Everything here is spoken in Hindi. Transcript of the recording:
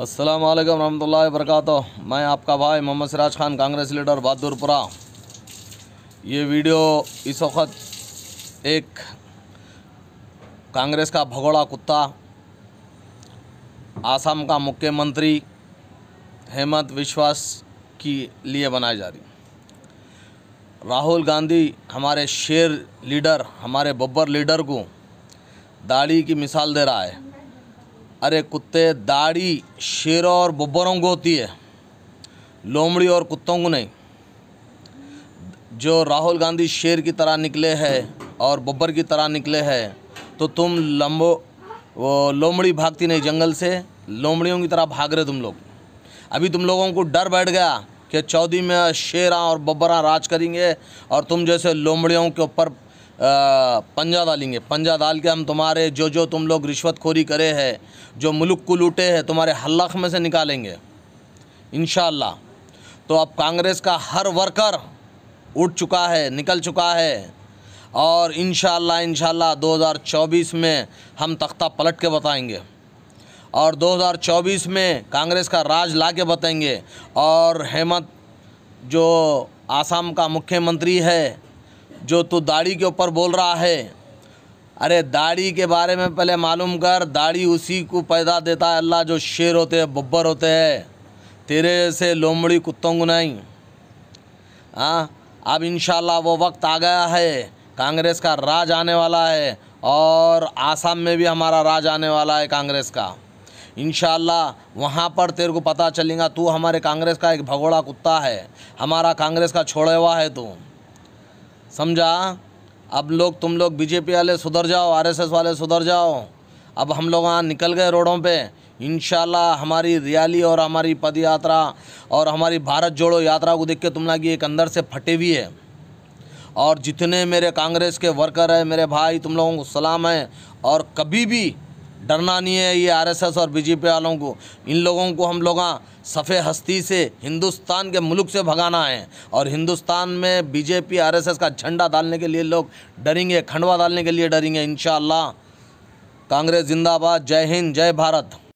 असलम वरहमल वर्क मैं आपका भाई मोहम्मद सिराज खान कांग्रेस लीडर बहादुरपुरा ये वीडियो इस वक्त एक कांग्रेस का भगोड़ा कुत्ता आसाम का मुख्यमंत्री हेमंत विश्वास की लिए बनाई जा रही राहुल गांधी हमारे शेर लीडर हमारे बब्बर लीडर को दाढ़ी की मिसाल दे रहा है अरे कुत्ते दाढ़ी शेरों और बब्बरों को होती है लोमड़ी और कुत्तों को नहीं जो राहुल गांधी शेर की तरह निकले हैं और बब्बर की तरह निकले हैं तो तुम लंबो वो लोमड़ी भागती नहीं जंगल से लोमड़ियों की तरह भाग रहे तुम लोग अभी तुम लोगों को डर बैठ गया कि चौधरी में शेरा और बब्बरा राज करेंगे और तुम जैसे लोमड़ियों के ऊपर पंजा डालेंगे पंजा डाल के हम तुम्हारे जो जो तुम लोग रिश्वतखोरी करे हैं जो मुल्क को लूटे हैं तुम्हारे हल्लाख में से निकालेंगे इन तो अब कांग्रेस का हर वर्कर उठ चुका है निकल चुका है और इन शाला 2024 में हम तख्ता पलट के बताएंगे और 2024 में कांग्रेस का राज ला के बताएंगे और हेमंत जो आसाम का मुख्यमंत्री है जो तू दाढ़ी के ऊपर बोल रहा है अरे दाढ़ी के बारे में पहले मालूम कर दाढ़ी उसी को पैदा देता है अल्लाह जो शेर होते हैं बब्बर होते हैं तेरे से लोमड़ी कुत्तों को नहीं हाँ अब इन वो वक्त आ गया है कांग्रेस का राज आने वाला है और आसाम में भी हमारा राज आने वाला है कांग्रेस का इन वहाँ पर तेरे को पता चलेगा तू हमारे कांग्रेस का एक भगोड़ा कुत्ता है हमारा कांग्रेस का छोड़े हुआ है तू समझा अब लोग तुम लोग बीजेपी वाले सुधर जाओ आरएसएस वाले सुधर जाओ अब हम लोग वहाँ निकल गए रोडों पे इन हमारी रियाली और हमारी पद यात्रा और हमारी भारत जोड़ो यात्रा को देख के तुम लोग एक अंदर से फटे हुई है और जितने मेरे कांग्रेस के वर्कर हैं मेरे भाई तुम लोगों को सलाम है और कभी भी डरना नहीं है ये आरएसएस और बीजेपी वालों को इन लोगों को हम लोग हाँ, सफ़े हस्ती से हिंदुस्तान के मुल्क से भगाना है और हिंदुस्तान में बीजेपी आरएसएस का झंडा डालने के लिए लोग डरेंगे खंडवा डालने के लिए डरेंगे इन कांग्रेस जिंदाबाद जय हिंद जय भारत